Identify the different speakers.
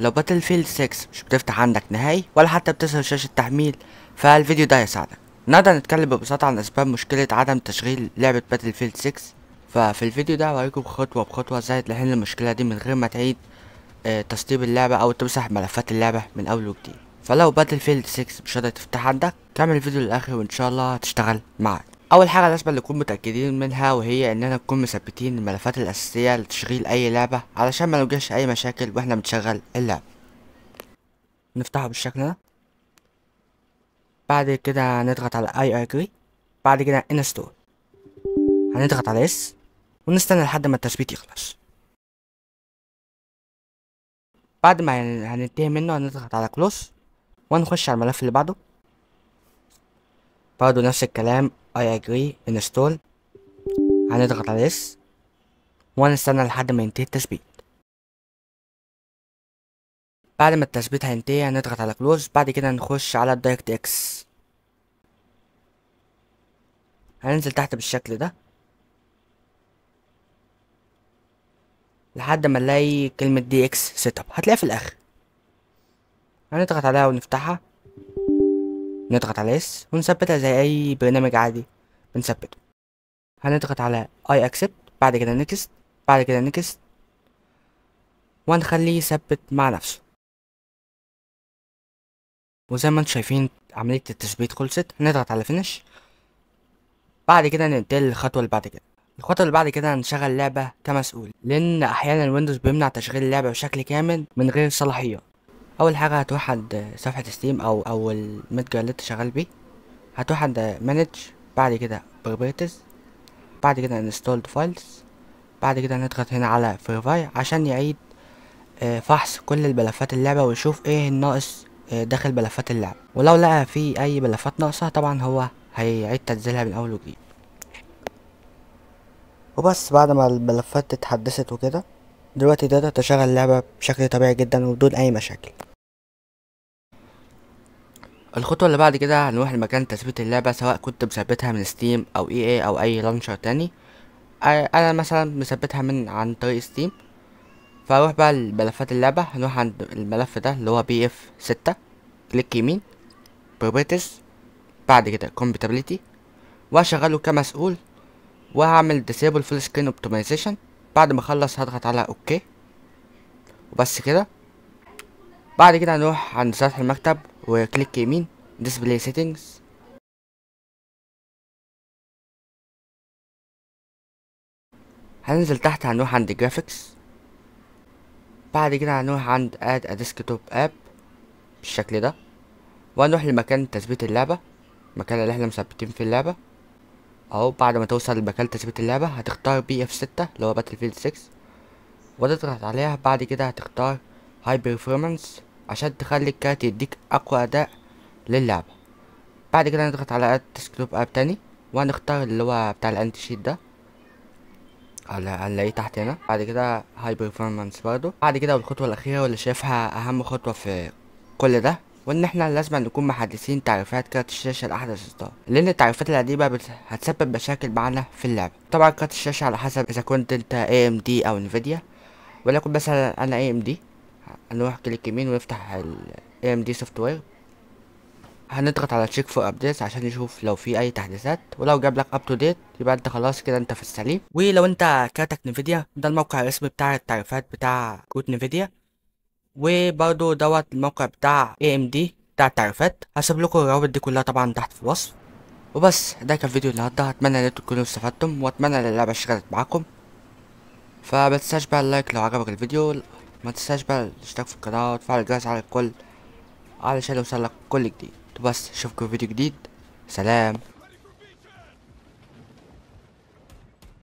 Speaker 1: لو باتل فيلد 6 مش بتفتح عندك نهائي ولا حتى بتظهر شاشة تحميل فالفيديو ده هيساعدك نقدر نتكلم ببساطة عن أسباب مشكلة عدم تشغيل لعبة باتل فيلد 6 ففي الفيديو ده هوريكم خطوة بخطوة ازاي تحل المشكلة دي من غير ما تعيد آه، تسطيب اللعبة أو تمسح ملفات اللعبة من أول وجديد فلو باتل فيلد 6 مش قادر تفتح عندك كمل الفيديو للآخر وإن شاء الله هتشتغل معاك اول حاجه لازم نكون متاكدين منها وهي اننا نكون مثبتين الملفات الاساسيه لتشغيل اي لعبه علشان ما نواجهش اي مشاكل واحنا بنشغل اللعبه نفتحه بالشكل ده بعد كده هنضغط على اي اجري بعد كده انستول هنضغط على اس ونستنى لحد ما التثبيت يخلص بعد ما هننتهي منه هنضغط على كلوز ونخش على الملف اللي بعده برضو نفس الكلام I agree install هنضغط على yes وهنستنى لحد ما ينتهي التثبيت بعد ما التثبيت هينتهي هنضغط على close بعد كده هنخش على الدايركت اكس هننزل تحت بالشكل ده لحد ما نلاقي كلمة دي اكس سيت اب هتلاقيها في الاخر هنضغط عليها ونفتحها نضغط على اس ونثبتها زي اي برنامج عادي بنثبته هنضغط على اي اكسبت بعد كده نكست بعد كده نكست وهنخليه يثبت مع نفسه وزي ما انتم شايفين عملية التثبيت خلصت هنضغط على فينش بعد كده ننتقل للخطوة اللي بعد كده الخطوة اللي بعد كده هنشغل لعبة كمسؤول لأن أحيانا الويندوز بيمنع تشغيل اللعبة بشكل كامل من غير صلاحيات اول حاجه هتوحد صفحه ستيم او او المتجر اللي انت شغال بيه هتوحد مانج بعد كده بروبرتيز بعد كده انستولد فايلز بعد كده نضغط هنا على فيرفاي عشان يعيد آه، فحص كل الملفات اللعبه ويشوف ايه الناقص آه، داخل ملفات اللعبه ولو لقى في اي ملفات ناقصه طبعا هو هيعيد تنزيلها من اول وجديد وبس بعد ما الملفات اتحدثت وكده دلوقتي تقدر تشغل اللعبه بشكل طبيعي جدا وبدون اي مشاكل الخطوة اللي بعد كده هنروح لمكان تثبيت اللعبة سواء كنت مثبتها من ستيم او اي اي او اي لانشر تاني انا مثلا مثبتها من عن طريق ستيم فاروح بقى لملفات اللعبة هنروح عند الملف ده اللي هو بي اف ستة كليك يمين بروبرتيز بعد كده كومباتيبلتي وهشغله كمسؤول وهعمل ديسيبل فول سكرين اوبتمايزيشن بعد ما اخلص هضغط على اوكي وبس كده بعد كده هنروح عند سطح المكتب وكليك يمين display settings هننزل تحت هنروح عند جرافيكس بعد كده هنروح عند اد desktop اب بالشكل ده وهنروح لمكان تثبيت اللعبة المكان اللي احنا مثبتين فيه اللعبة اهو بعد ما توصل لمكان تثبيت اللعبة هتختار بي اف ستة اللي هو باتل فيلد 6 وتضغط عليها بعد كده هتختار هاي بيرفورمانس عشان تخلي الكارت يديك اقوى اداء للعبة بعد كده نضغط على اد سكروب اب تاني ونختار اللي هو بتاع الانتي شيت ده هنلاقيه تحت هنا بعد كده هاي بيرفورمانس برضو بعد كده والخطوه الاخيره واللي شايفها اهم خطوه في كل ده وان احنا لازم نكون محدثين تعريفات كارت الشاشه لاحدث اصدار لان التعريفات القديمه هتسبب مشاكل معانا في اللعبه طبعا كارت الشاشه على حسب اذا كنت انت اي ام دي او انفيديا ولكن مثلا انا اي ام دي هنروح كليك يمين ونفتح ال AMD سوفت وير هنضغط على تشيك فور ابديت عشان نشوف لو في اي تحديثات ولو جاب لك اب تو ديت يبقى انت خلاص كده انت في السليم ولو انت كاتك نفيديا ده الموقع الرسمي بتاع التعريفات بتاع كروت نفيديا وبرضه دوت الموقع بتاع اي ام دي بتاع التعريفات هسيب لكم الروابط دي كلها طبعا تحت في الوصف وبس ده كان فيديو النهارده اتمنى ان انتوا تكونوا استفدتم واتمنى ان اللعبه اشتغلت معاكم فما تنساش بقى اللايك لو عجبك الفيديو ما تنساش بقى الاشتراك في القناة وتفعل الجرس على الكل علشان يوصلك كل جديد وبس اشوفكم في فيديو جديد سلام